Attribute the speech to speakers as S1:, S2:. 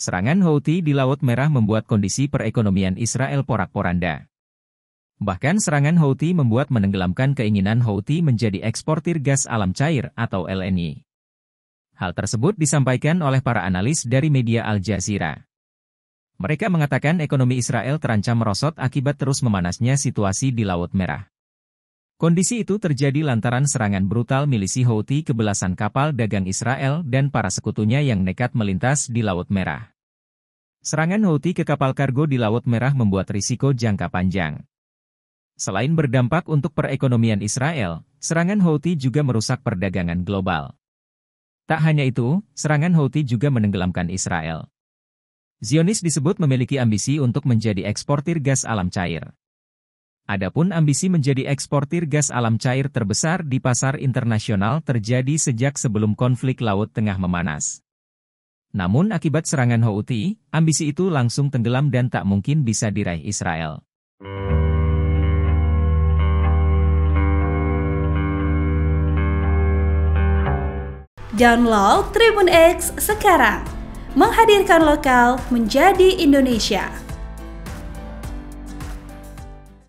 S1: Serangan Houthi di Laut Merah membuat kondisi perekonomian Israel porak-poranda. Bahkan serangan Houthi membuat menenggelamkan keinginan Houthi menjadi eksportir gas alam cair atau LNI. Hal tersebut disampaikan oleh para analis dari media Al Jazeera. Mereka mengatakan ekonomi Israel terancam merosot akibat terus memanasnya situasi di Laut Merah. Kondisi itu terjadi lantaran serangan brutal milisi Houthi ke belasan kapal dagang Israel dan para sekutunya yang nekat melintas di Laut Merah. Serangan Houthi ke kapal kargo di Laut Merah membuat risiko jangka panjang. Selain berdampak untuk perekonomian Israel, serangan Houthi juga merusak perdagangan global. Tak hanya itu, serangan Houthi juga menenggelamkan Israel. Zionis disebut memiliki ambisi untuk menjadi eksportir gas alam cair. Adapun ambisi menjadi eksportir gas alam cair terbesar di pasar internasional terjadi sejak sebelum konflik Laut Tengah memanas. Namun akibat serangan Houthi, ambisi itu langsung tenggelam dan tak mungkin bisa diraih Israel.
S2: Download Tribun X sekarang, menghadirkan lokal menjadi Indonesia.